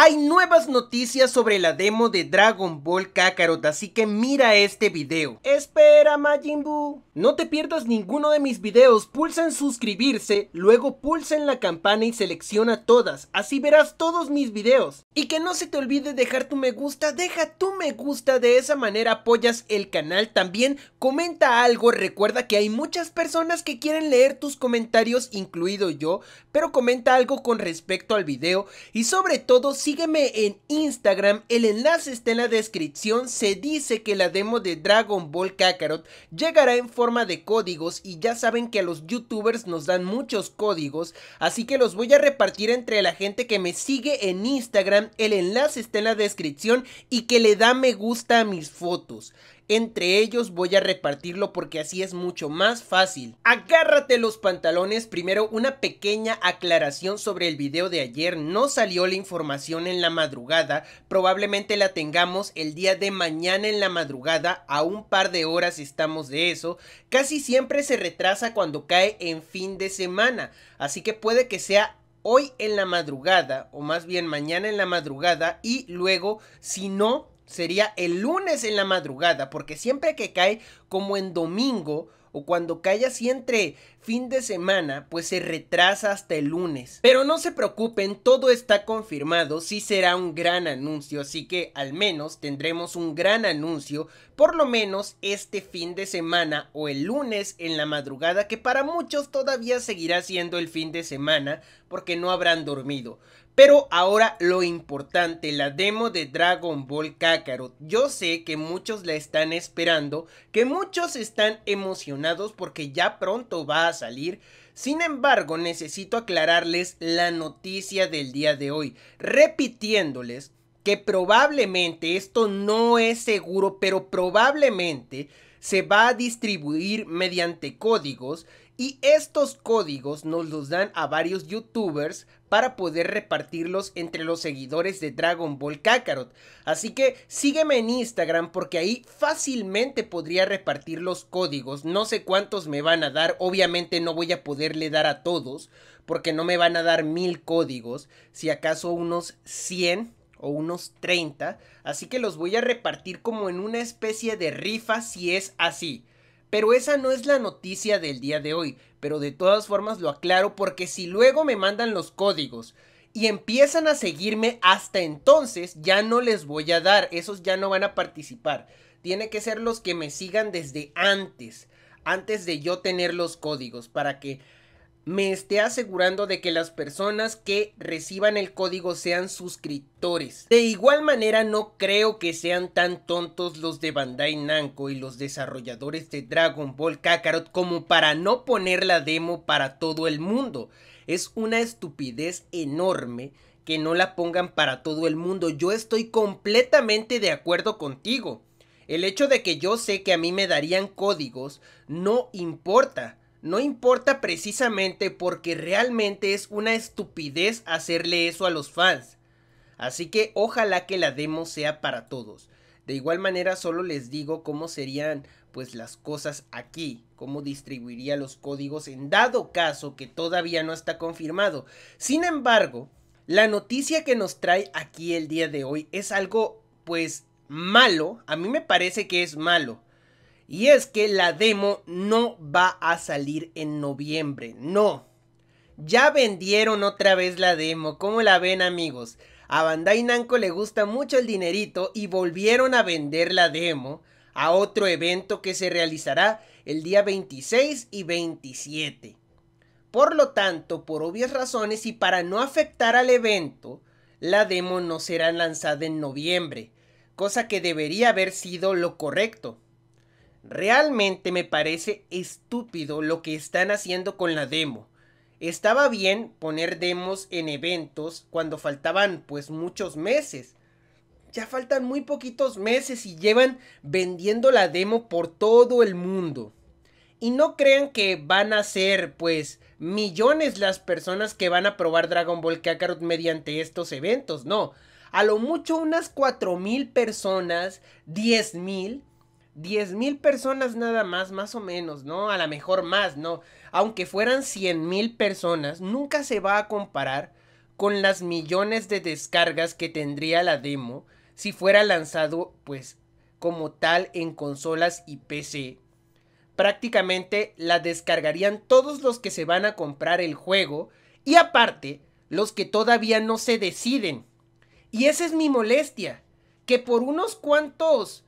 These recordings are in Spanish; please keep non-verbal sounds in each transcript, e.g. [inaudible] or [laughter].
Hay nuevas noticias sobre la demo de Dragon Ball Kakarot, así que mira este video. Espera Majin Buu. No te pierdas ninguno de mis videos, pulsa en suscribirse, luego pulsa en la campana y selecciona todas, así verás todos mis videos. Y que no se te olvide dejar tu me gusta, deja tu me gusta, de esa manera apoyas el canal también, comenta algo, recuerda que hay muchas personas que quieren leer tus comentarios, incluido yo, pero comenta algo con respecto al video y sobre todo si sígueme en Instagram, el enlace está en la descripción. Se dice que la demo de Dragon Ball Kakarot llegará en forma de códigos y ya saben que a los youtubers nos dan muchos códigos, así que los voy a repartir entre la gente que me sigue en Instagram, el enlace está en la descripción y que le da me gusta a mis fotos. Entre ellos voy a repartirlo porque así es mucho más fácil. Agárrate los pantalones. Primero una pequeña aclaración sobre el video de ayer. No salió la información en la madrugada. Probablemente la tengamos el día de mañana en la madrugada. A un par de horas estamos de eso. Casi siempre se retrasa cuando cae en fin de semana. Así que puede que sea hoy en la madrugada o más bien mañana en la madrugada y luego si no sería el lunes en la madrugada, porque siempre que cae como en domingo o cuando cae así entre fin de semana, pues se retrasa hasta el lunes. Pero no se preocupen, todo está confirmado, sí será un gran anuncio, así que al menos tendremos un gran anuncio, por lo menos este fin de semana o el lunes en la madrugada, que para muchos todavía seguirá siendo el fin de semana porque no habrán dormido. Pero ahora lo importante, la demo de Dragon Ball Kakarot. Yo sé que muchos la están esperando, que muchos están emocionados porque ya pronto va a salir. Sin embargo, necesito aclararles la noticia del día de hoy, repitiéndoles que probablemente, esto no es seguro, pero probablemente se va a distribuir mediante códigos y estos códigos nos los dan a varios youtubers para poder repartirlos entre los seguidores de Dragon Ball Kakarot. Así que sígueme en Instagram porque ahí fácilmente podría repartir los códigos. No sé cuántos me van a dar, obviamente no voy a poderle dar a todos porque no me van a dar mil códigos, si acaso unos 100 o unos 30. Así que los voy a repartir como en una especie de rifa si es así. Pero esa no es la noticia del día de hoy, pero de todas formas lo aclaro porque si luego me mandan los códigos y empiezan a seguirme hasta entonces, ya no les voy a dar, esos ya no van a participar. Tiene que ser los que me sigan desde antes, antes de yo tener los códigos, para que me esté asegurando de que las personas que reciban el código sean suscriptores. De igual manera no creo que sean tan tontos los de Bandai Namco y los desarrolladores de Dragon Ball Kakarot como para no poner la demo para todo el mundo. Es una estupidez enorme que no la pongan para todo el mundo. Yo estoy completamente de acuerdo contigo. El hecho de que yo sé que a mí me darían códigos no importa no importa precisamente porque realmente es una estupidez hacerle eso a los fans. Así que ojalá que la demo sea para todos. De igual manera solo les digo cómo serían pues las cosas aquí, cómo distribuiría los códigos en dado caso que todavía no está confirmado. Sin embargo, la noticia que nos trae aquí el día de hoy es algo pues malo, a mí me parece que es malo. Y es que la demo no va a salir en noviembre, no. Ya vendieron otra vez la demo, ¿cómo la ven amigos? A Bandai Namco le gusta mucho el dinerito y volvieron a vender la demo a otro evento que se realizará el día 26 y 27. Por lo tanto, por obvias razones y para no afectar al evento, la demo no será lanzada en noviembre, cosa que debería haber sido lo correcto. Realmente me parece estúpido lo que están haciendo con la demo. Estaba bien poner demos en eventos cuando faltaban pues muchos meses. Ya faltan muy poquitos meses y llevan vendiendo la demo por todo el mundo. Y no crean que van a ser pues millones las personas que van a probar Dragon Ball Kakarot mediante estos eventos, no. A lo mucho unas 4.000 personas, 10.000 10 mil personas nada más, más o menos, ¿no? A lo mejor más, ¿no? Aunque fueran 100 mil personas, nunca se va a comparar con las millones de descargas que tendría la demo si fuera lanzado, pues, como tal en consolas y PC. Prácticamente la descargarían todos los que se van a comprar el juego y aparte los que todavía no se deciden. Y esa es mi molestia, que por unos cuantos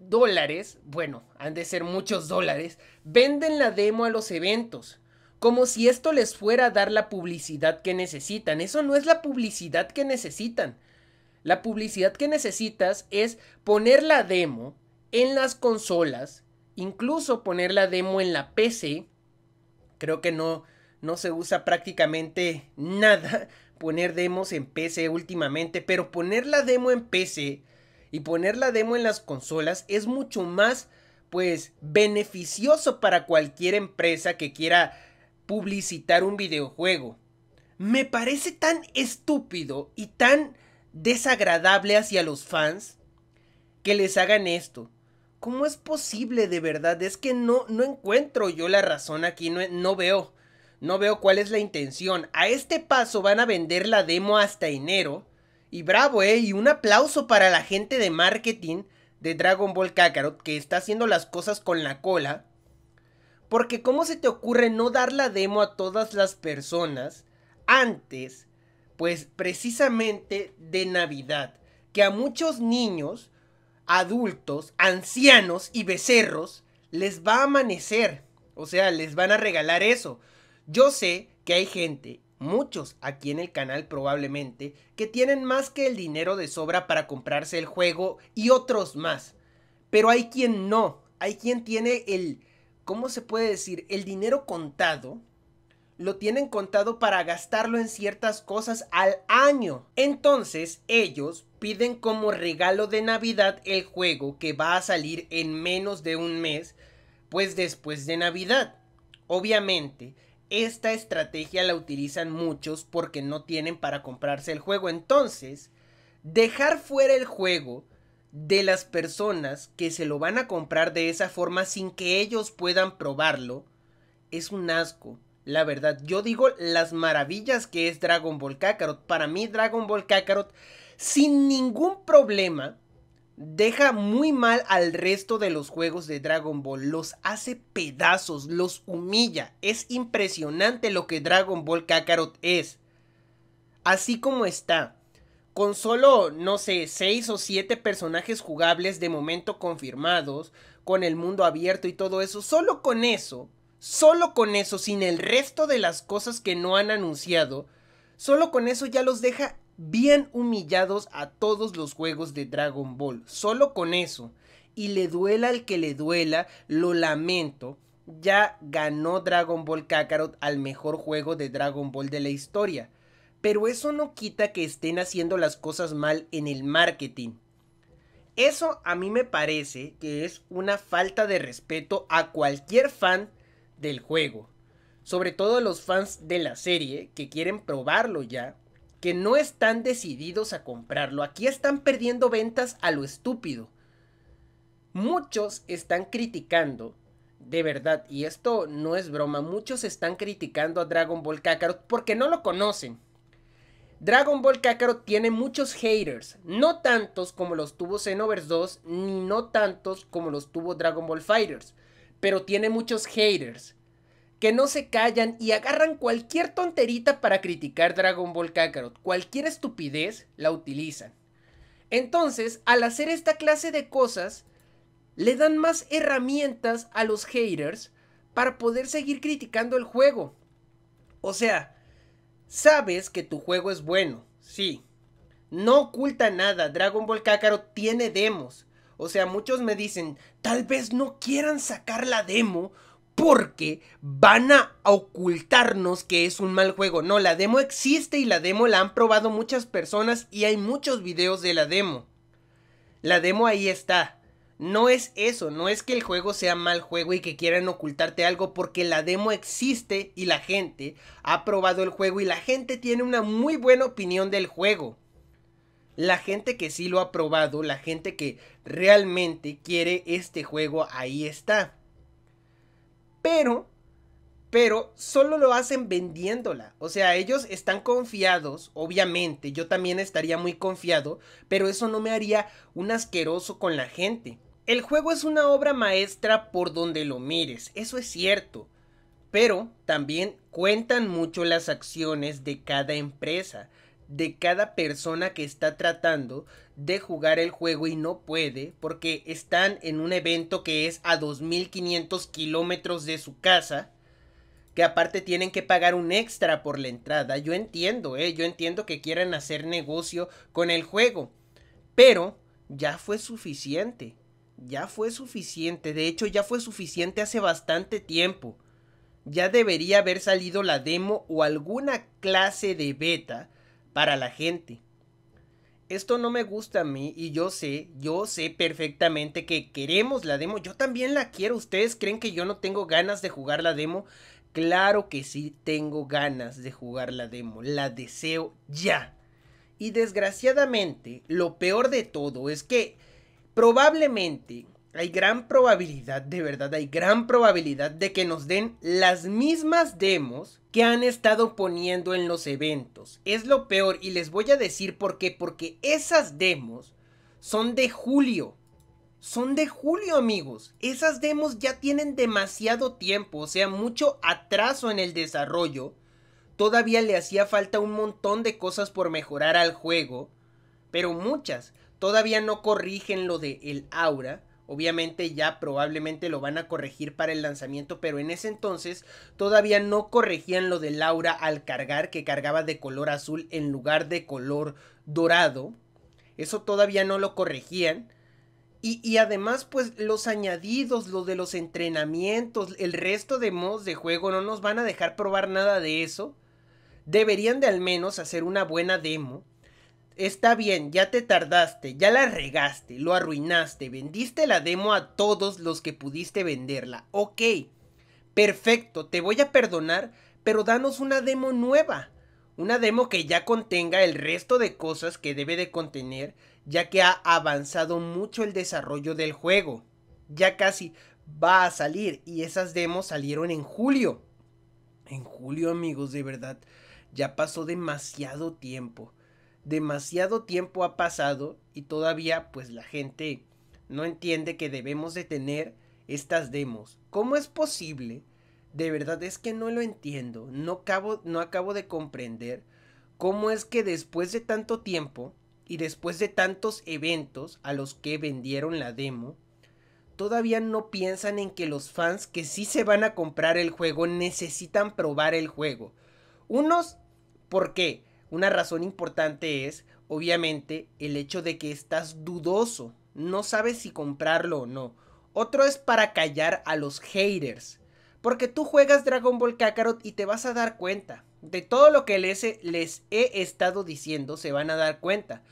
dólares, bueno, han de ser muchos dólares, venden la demo a los eventos. Como si esto les fuera a dar la publicidad que necesitan. Eso no es la publicidad que necesitan. La publicidad que necesitas es poner la demo en las consolas, incluso poner la demo en la PC. Creo que no, no se usa prácticamente nada poner demos en PC últimamente, pero poner la demo en PC y poner la demo en las consolas es mucho más pues beneficioso para cualquier empresa que quiera publicitar un videojuego. Me parece tan estúpido y tan desagradable hacia los fans que les hagan esto. ¿Cómo es posible de verdad? Es que no, no encuentro yo la razón aquí, no veo. No veo cuál es la intención. A este paso van a vender la demo hasta enero y bravo, ¿eh? Y un aplauso para la gente de marketing de Dragon Ball Kakarot que está haciendo las cosas con la cola. Porque ¿cómo se te ocurre no dar la demo a todas las personas antes, pues precisamente de Navidad? Que a muchos niños, adultos, ancianos y becerros les va a amanecer. O sea, les van a regalar eso. Yo sé que hay gente muchos aquí en el canal probablemente, que tienen más que el dinero de sobra para comprarse el juego y otros más. Pero hay quien no, hay quien tiene el, ¿cómo se puede decir? El dinero contado, lo tienen contado para gastarlo en ciertas cosas al año. Entonces ellos piden como regalo de Navidad el juego que va a salir en menos de un mes, pues después de Navidad. Obviamente, esta estrategia la utilizan muchos porque no tienen para comprarse el juego. Entonces, dejar fuera el juego de las personas que se lo van a comprar de esa forma sin que ellos puedan probarlo es un asco. La verdad, yo digo las maravillas que es Dragon Ball Kakarot. Para mí Dragon Ball Kakarot sin ningún problema deja muy mal al resto de los juegos de Dragon Ball, los hace pedazos, los humilla. Es impresionante lo que Dragon Ball Kakarot es. Así como está, con solo, no sé, 6 o 7 personajes jugables de momento confirmados, con el mundo abierto y todo eso, solo con eso, solo con eso, sin el resto de las cosas que no han anunciado, solo con eso ya los deja bien humillados a todos los juegos de Dragon Ball, solo con eso. Y le duela al que le duela, lo lamento, ya ganó Dragon Ball Kakarot al mejor juego de Dragon Ball de la historia. Pero eso no quita que estén haciendo las cosas mal en el marketing. Eso a mí me parece que es una falta de respeto a cualquier fan del juego. Sobre todo los fans de la serie que quieren probarlo ya que no están decididos a comprarlo. Aquí están perdiendo ventas a lo estúpido. Muchos están criticando, de verdad, y esto no es broma, muchos están criticando a Dragon Ball Kakarot porque no lo conocen. Dragon Ball Kakarot tiene muchos haters, no tantos como los tuvo Xenoverse 2, ni no tantos como los tuvo Dragon Ball Fighters, pero tiene muchos haters que no se callan y agarran cualquier tonterita para criticar Dragon Ball Kakarot. Cualquier estupidez la utilizan. Entonces, al hacer esta clase de cosas, le dan más herramientas a los haters para poder seguir criticando el juego. O sea, sabes que tu juego es bueno, sí. No oculta nada, Dragon Ball Kakarot tiene demos. O sea, muchos me dicen, tal vez no quieran sacar la demo porque van a ocultarnos que es un mal juego. No, la demo existe y la demo la han probado muchas personas y hay muchos videos de la demo. La demo ahí está. No es eso, no es que el juego sea mal juego y que quieran ocultarte algo porque la demo existe y la gente ha probado el juego y la gente tiene una muy buena opinión del juego. La gente que sí lo ha probado, la gente que realmente quiere este juego, ahí está pero, pero solo lo hacen vendiéndola. O sea, ellos están confiados, obviamente, yo también estaría muy confiado, pero eso no me haría un asqueroso con la gente. El juego es una obra maestra por donde lo mires, eso es cierto. Pero también cuentan mucho las acciones de cada empresa de cada persona que está tratando de jugar el juego y no puede porque están en un evento que es a 2.500 kilómetros de su casa. Que aparte tienen que pagar un extra por la entrada. Yo entiendo, ¿eh? Yo entiendo que quieran hacer negocio con el juego. Pero ya fue suficiente. Ya fue suficiente. De hecho, ya fue suficiente hace bastante tiempo. Ya debería haber salido la demo o alguna clase de beta para la gente. Esto no me gusta a mí y yo sé, yo sé perfectamente que queremos la demo. Yo también la quiero. ¿Ustedes creen que yo no tengo ganas de jugar la demo? Claro que sí tengo ganas de jugar la demo. La deseo ya. Y desgraciadamente, lo peor de todo es que probablemente hay gran probabilidad, de verdad, hay gran probabilidad de que nos den las mismas demos que han estado poniendo en los eventos. Es lo peor y les voy a decir por qué, porque esas demos son de julio. Son de julio amigos, esas demos ya tienen demasiado tiempo, o sea, mucho atraso en el desarrollo. Todavía le hacía falta un montón de cosas por mejorar al juego, pero muchas. Todavía no corrigen lo de el aura, Obviamente ya probablemente lo van a corregir para el lanzamiento, pero en ese entonces todavía no corregían lo de Laura al cargar, que cargaba de color azul en lugar de color dorado. Eso todavía no lo corregían. Y, además, pues los añadidos, lo de los entrenamientos, el resto de mods de juego no nos van a dejar probar nada de eso. Deberían de al menos hacer una buena demo Está bien, ya te tardaste, ya la regaste, lo arruinaste, vendiste la demo a todos los que pudiste venderla. Ok, perfecto, te voy a perdonar, pero danos una demo nueva. Una demo que ya contenga el resto de cosas que debe de contener, ya que ha avanzado mucho el desarrollo del juego. Ya casi va a salir y esas demos salieron en julio. En julio amigos, de verdad, ya pasó demasiado tiempo demasiado tiempo ha pasado y todavía pues la gente no entiende que debemos de tener estas demos. ¿Cómo es posible? De verdad es que no lo entiendo, no acabo, no acabo de comprender cómo es que después de tanto tiempo y después de tantos eventos a los que vendieron la demo, todavía no piensan en que los fans que sí se van a comprar el juego necesitan probar el juego. Unos, ¿por qué? Una razón importante es, obviamente, el hecho de que estás dudoso, no sabes si comprarlo o no. Otro es para callar a los haters, porque tú juegas Dragon Ball Kakarot y te vas a dar cuenta. De todo lo que les, les he estado diciendo, se van a dar cuenta.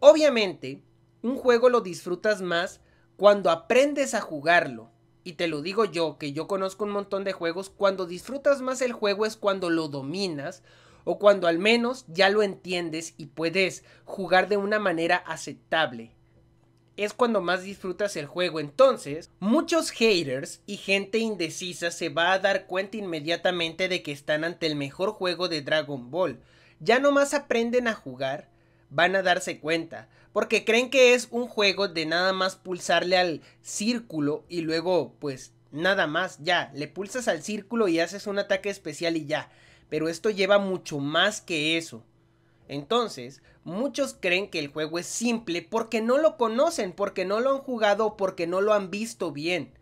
Obviamente, un juego lo disfrutas más cuando aprendes a jugarlo. Y te lo digo yo, que yo conozco un montón de juegos, cuando disfrutas más el juego es cuando lo dominas o cuando al menos ya lo entiendes y puedes jugar de una manera aceptable. Es cuando más disfrutas el juego. Entonces, muchos haters y gente indecisa se va a dar cuenta inmediatamente de que están ante el mejor juego de Dragon Ball. Ya no más aprenden a jugar, van a darse cuenta, porque creen que es un juego de nada más pulsarle al círculo y luego pues nada más, ya, le pulsas al círculo y haces un ataque especial y ya pero esto lleva mucho más que eso. Entonces, muchos creen que el juego es simple porque no lo conocen, porque no lo han jugado, porque no lo han visto bien.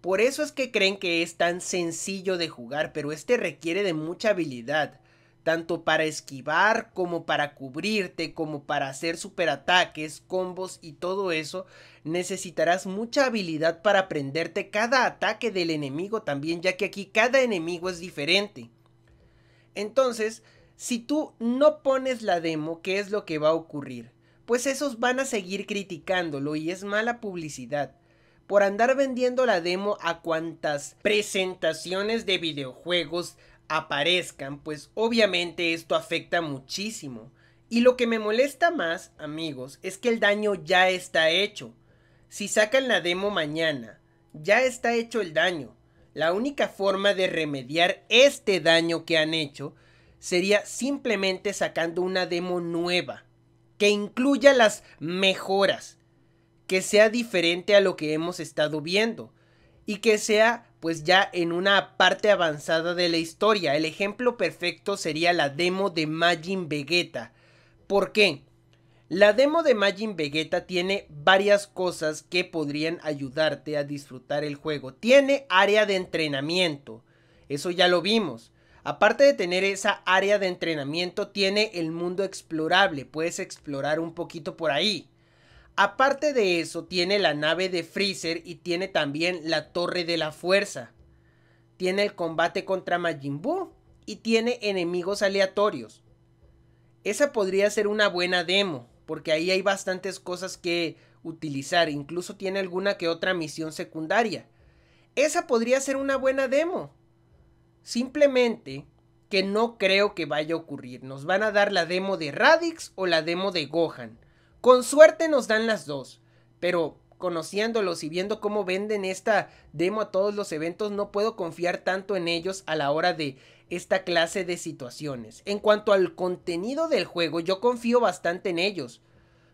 Por eso es que creen que es tan sencillo de jugar, pero este requiere de mucha habilidad, tanto para esquivar como para cubrirte, como para hacer superataques, combos y todo eso, necesitarás mucha habilidad para aprenderte cada ataque del enemigo también, ya que aquí cada enemigo es diferente. Entonces, si tú no pones la demo, ¿qué es lo que va a ocurrir? Pues esos van a seguir criticándolo y es mala publicidad. Por andar vendiendo la demo a cuantas presentaciones de videojuegos aparezcan, pues obviamente esto afecta muchísimo. Y lo que me molesta más, amigos, es que el daño ya está hecho. Si sacan la demo mañana, ya está hecho el daño. La única forma de remediar este daño que han hecho sería simplemente sacando una demo nueva, que incluya las mejoras, que sea diferente a lo que hemos estado viendo y que sea pues ya en una parte avanzada de la historia. El ejemplo perfecto sería la demo de Majin Vegeta. ¿Por qué? La demo de Majin Vegeta tiene varias cosas que podrían ayudarte a disfrutar el juego. Tiene área de entrenamiento, eso ya lo vimos. Aparte de tener esa área de entrenamiento, tiene el mundo explorable, puedes explorar un poquito por ahí. Aparte de eso, tiene la nave de Freezer y tiene también la Torre de la Fuerza. Tiene el combate contra Majin Buu y tiene enemigos aleatorios. Esa podría ser una buena demo porque ahí hay bastantes cosas que utilizar, incluso tiene alguna que otra misión secundaria. Esa podría ser una buena demo. Simplemente que no creo que vaya a ocurrir. Nos van a dar la demo de Radix o la demo de Gohan. Con suerte nos dan las dos, pero conociéndolos y viendo cómo venden esta demo a todos los eventos, no puedo confiar tanto en ellos a la hora de esta clase de situaciones. En cuanto al contenido del juego, yo confío bastante en ellos,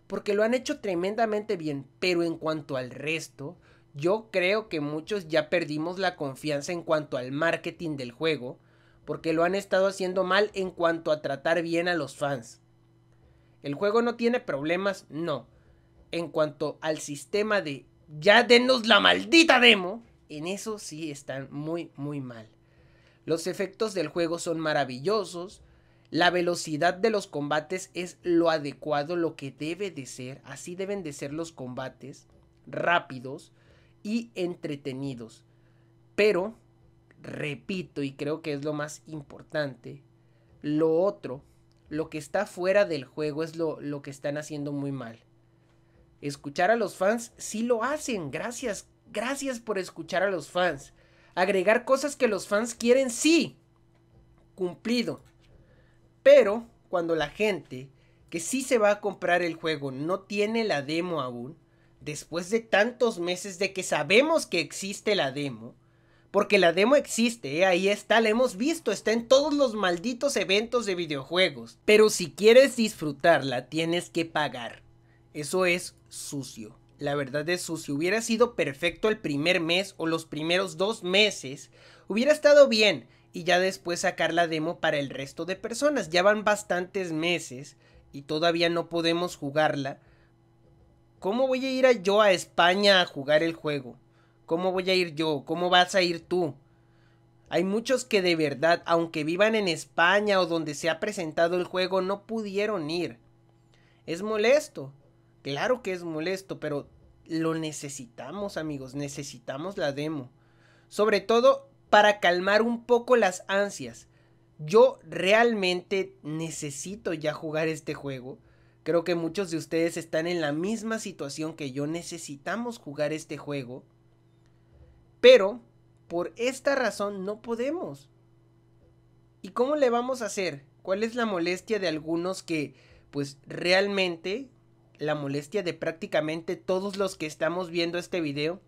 porque lo han hecho tremendamente bien, pero en cuanto al resto, yo creo que muchos ya perdimos la confianza en cuanto al marketing del juego, porque lo han estado haciendo mal en cuanto a tratar bien a los fans. ¿El juego no tiene problemas? No. En cuanto al sistema de ya denos la maldita demo, en eso sí están muy, muy mal. Los efectos del juego son maravillosos. La velocidad de los combates es lo adecuado, lo que debe de ser. Así deben de ser los combates. Rápidos y entretenidos. Pero, repito, y creo que es lo más importante, lo otro, lo que está fuera del juego es lo, lo que están haciendo muy mal. Escuchar a los fans, sí lo hacen. Gracias, gracias por escuchar a los fans agregar cosas que los fans quieren, sí, cumplido. Pero cuando la gente que sí se va a comprar el juego no tiene la demo aún, después de tantos meses de que sabemos que existe la demo, porque la demo existe, eh, ahí está, la hemos visto, está en todos los malditos eventos de videojuegos. Pero si quieres disfrutarla, tienes que pagar. Eso es sucio la verdad es su si hubiera sido perfecto el primer mes o los primeros dos meses, hubiera estado bien y ya después sacar la demo para el resto de personas. Ya van bastantes meses y todavía no podemos jugarla. ¿Cómo voy a ir yo a España a jugar el juego? ¿Cómo voy a ir yo? ¿Cómo vas a ir tú? Hay muchos que de verdad, aunque vivan en España o donde se ha presentado el juego, no pudieron ir. Es molesto. Claro que es molesto, pero lo necesitamos, amigos, necesitamos la demo. Sobre todo para calmar un poco las ansias. Yo realmente necesito ya jugar este juego. Creo que muchos de ustedes están en la misma situación que yo. Necesitamos jugar este juego. Pero por esta razón no podemos. ¿Y cómo le vamos a hacer? ¿Cuál es la molestia de algunos que pues realmente la molestia de prácticamente todos los que estamos viendo este video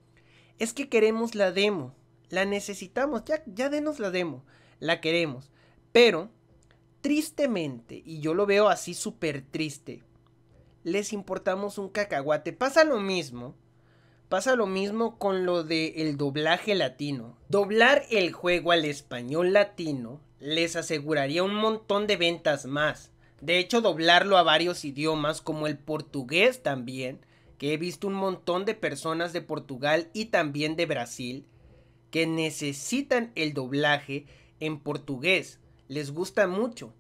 es que queremos la demo, la necesitamos, ya, ya denos la demo, la queremos, pero tristemente, y yo lo veo así súper triste, les importamos un cacahuate, pasa lo mismo, pasa lo mismo con lo del el doblaje latino, doblar el juego al español latino les aseguraría un montón de ventas más, de hecho, doblarlo a varios idiomas, como el portugués también, que he visto un montón de personas de Portugal y también de Brasil, que necesitan el doblaje en portugués. Les gusta mucho.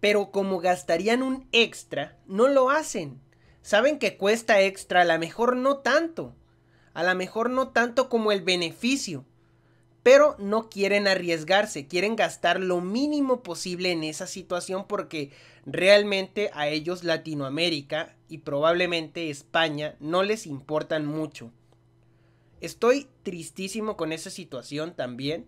Pero como gastarían un extra, no lo hacen. Saben que cuesta extra, a lo mejor no tanto. A lo mejor no tanto como el beneficio pero no quieren arriesgarse, quieren gastar lo mínimo posible en esa situación porque realmente a ellos Latinoamérica y probablemente España no les importan mucho. Estoy tristísimo con esa situación también,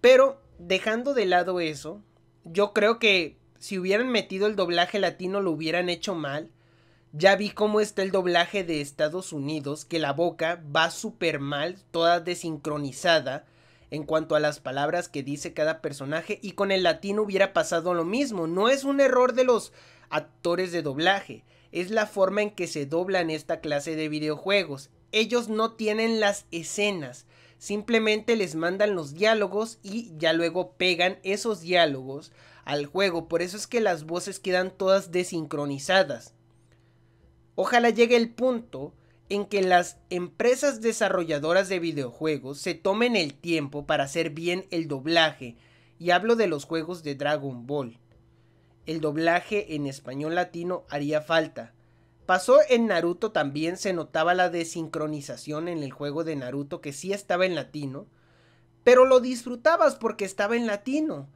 pero dejando de lado eso, yo creo que si hubieran metido el doblaje latino lo hubieran hecho mal. Ya vi cómo está el doblaje de Estados Unidos, que la boca va súper mal, toda desincronizada en cuanto a las palabras que dice cada personaje y con el latín hubiera pasado lo mismo. No es un error de los actores de doblaje, es la forma en que se doblan esta clase de videojuegos. Ellos no tienen las escenas, simplemente les mandan los diálogos y ya luego pegan esos diálogos al juego. Por eso es que las voces quedan todas desincronizadas. Ojalá llegue el punto en que las empresas desarrolladoras de videojuegos se tomen el tiempo para hacer bien el doblaje, y hablo de los juegos de Dragon Ball. El doblaje en español latino haría falta. Pasó en Naruto también, se notaba la desincronización en el juego de Naruto que sí estaba en latino, pero lo disfrutabas porque estaba en latino.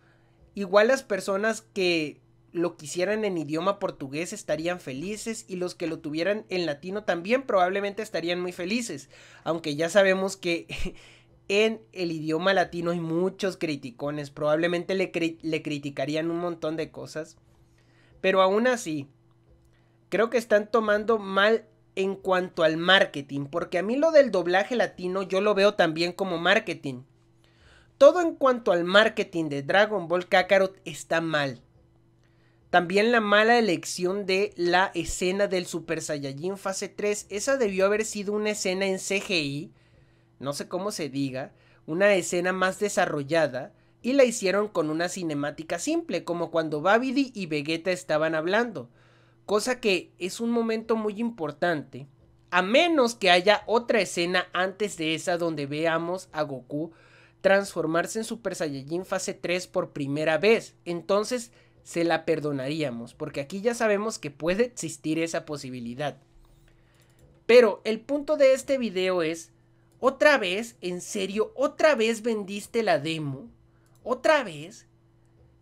Igual las personas que lo quisieran en idioma portugués estarían felices y los que lo tuvieran en latino también probablemente estarían muy felices, aunque ya sabemos que [laughs] en el idioma latino hay muchos criticones, probablemente le, le criticarían un montón de cosas, pero aún así, creo que están tomando mal en cuanto al marketing, porque a mí lo del doblaje latino yo lo veo también como marketing. Todo en cuanto al marketing de Dragon Ball Kakarot está mal. También la mala elección de la escena del Super Saiyajin fase 3. Esa debió haber sido una escena en CGI, no sé cómo se diga, una escena más desarrollada, y la hicieron con una cinemática simple, como cuando Babidi y Vegeta estaban hablando. Cosa que es un momento muy importante, a menos que haya otra escena antes de esa donde veamos a Goku transformarse en Super Saiyajin fase 3 por primera vez. Entonces, se la perdonaríamos, porque aquí ya sabemos que puede existir esa posibilidad. Pero el punto de este video es, otra vez, en serio, otra vez vendiste la demo, otra vez.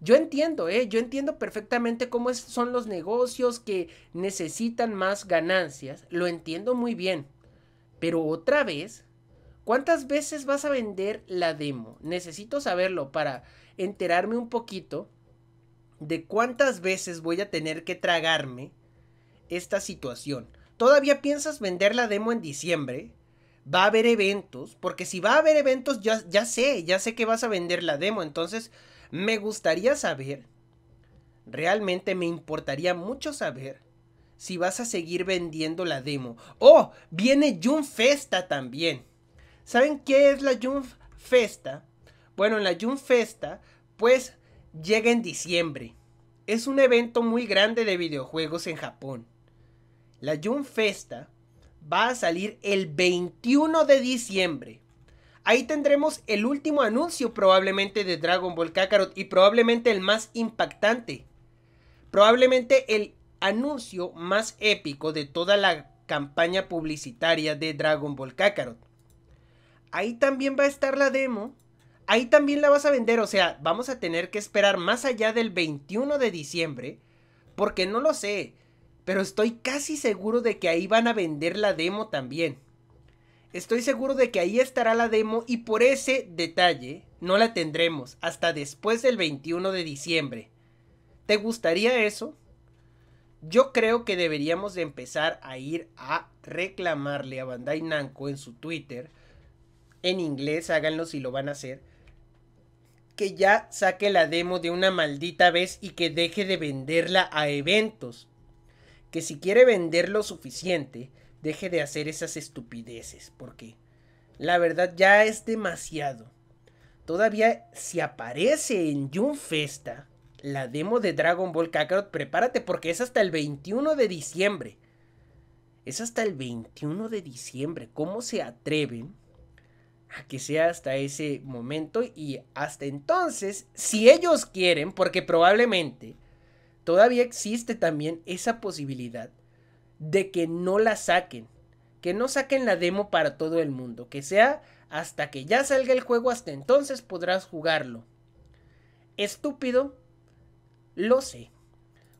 Yo entiendo, ¿eh? yo entiendo perfectamente cómo son los negocios que necesitan más ganancias, lo entiendo muy bien, pero otra vez, ¿cuántas veces vas a vender la demo? Necesito saberlo para enterarme un poquito de cuántas veces voy a tener que tragarme esta situación. Todavía piensas vender la demo en diciembre. Va a haber eventos, porque si va a haber eventos ya, ya sé, ya sé que vas a vender la demo. Entonces, me gustaría saber, realmente me importaría mucho saber si vas a seguir vendiendo la demo. ¡Oh! Viene JunFesta Festa también. ¿Saben qué es la JunFesta? Festa? Bueno, en la JunFesta, Festa, pues llega en diciembre. Es un evento muy grande de videojuegos en Japón. La Jun Festa va a salir el 21 de diciembre. Ahí tendremos el último anuncio probablemente de Dragon Ball Kakarot y probablemente el más impactante. Probablemente el anuncio más épico de toda la campaña publicitaria de Dragon Ball Kakarot. Ahí también va a estar la demo ahí también la vas a vender. O sea, vamos a tener que esperar más allá del 21 de diciembre. Porque no lo sé. Pero estoy casi seguro de que ahí van a vender la demo también. Estoy seguro de que ahí estará la demo y por ese detalle no la tendremos hasta después del 21 de diciembre. ¿Te gustaría eso? Yo creo que deberíamos empezar a ir a reclamarle a Bandai Namco en su Twitter. En inglés, háganlo si lo van a hacer que ya saque la demo de una maldita vez y que deje de venderla a eventos. Que si quiere vender lo suficiente, deje de hacer esas estupideces, porque la verdad ya es demasiado. Todavía si aparece en June Festa la demo de Dragon Ball Kakarot, prepárate porque es hasta el 21 de diciembre. Es hasta el 21 de diciembre. ¿Cómo se atreven? a que sea hasta ese momento y hasta entonces, si ellos quieren, porque probablemente todavía existe también esa posibilidad de que no la saquen, que no saquen la demo para todo el mundo, que sea hasta que ya salga el juego, hasta entonces podrás jugarlo. Estúpido, lo sé.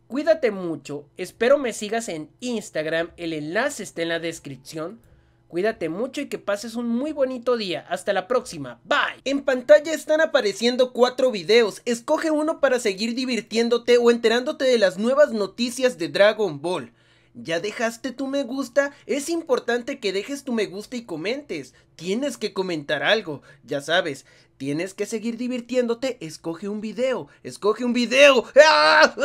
Cuídate mucho, espero me sigas en Instagram, el enlace está en la descripción. Cuídate mucho y que pases un muy bonito día. Hasta la próxima. Bye. En pantalla están apareciendo cuatro videos. Escoge uno para seguir divirtiéndote o enterándote de las nuevas noticias de Dragon Ball. ¿Ya dejaste tu me gusta? Es importante que dejes tu me gusta y comentes. Tienes que comentar algo, ya sabes. Tienes que seguir divirtiéndote. Escoge un video. Escoge un video. ¡Ah!